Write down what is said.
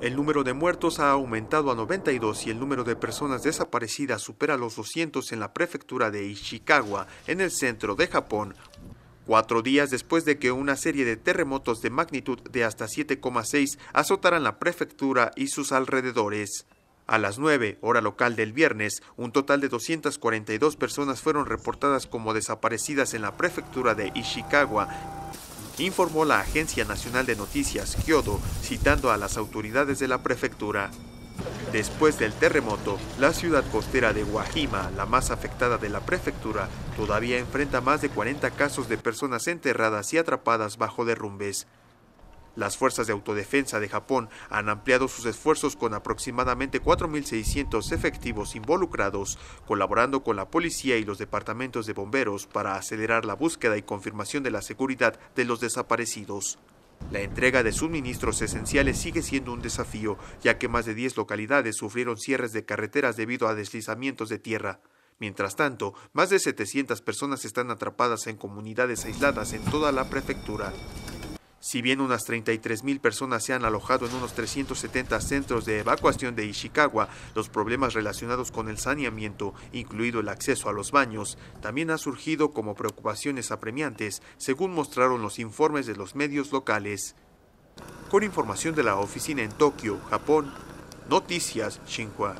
El número de muertos ha aumentado a 92 y el número de personas desaparecidas supera los 200 en la prefectura de Ishikawa, en el centro de Japón, cuatro días después de que una serie de terremotos de magnitud de hasta 7,6 azotaran la prefectura y sus alrededores. A las 9, hora local del viernes, un total de 242 personas fueron reportadas como desaparecidas en la prefectura de Ishikawa informó la Agencia Nacional de Noticias Kyodo, citando a las autoridades de la prefectura. Después del terremoto, la ciudad costera de Guajima, la más afectada de la prefectura, todavía enfrenta más de 40 casos de personas enterradas y atrapadas bajo derrumbes. Las fuerzas de autodefensa de Japón han ampliado sus esfuerzos con aproximadamente 4.600 efectivos involucrados, colaborando con la policía y los departamentos de bomberos para acelerar la búsqueda y confirmación de la seguridad de los desaparecidos. La entrega de suministros esenciales sigue siendo un desafío, ya que más de 10 localidades sufrieron cierres de carreteras debido a deslizamientos de tierra. Mientras tanto, más de 700 personas están atrapadas en comunidades aisladas en toda la prefectura. Si bien unas 33.000 personas se han alojado en unos 370 centros de evacuación de Ishikawa, los problemas relacionados con el saneamiento, incluido el acceso a los baños, también han surgido como preocupaciones apremiantes, según mostraron los informes de los medios locales. Con información de la oficina en Tokio, Japón, Noticias Xinhua.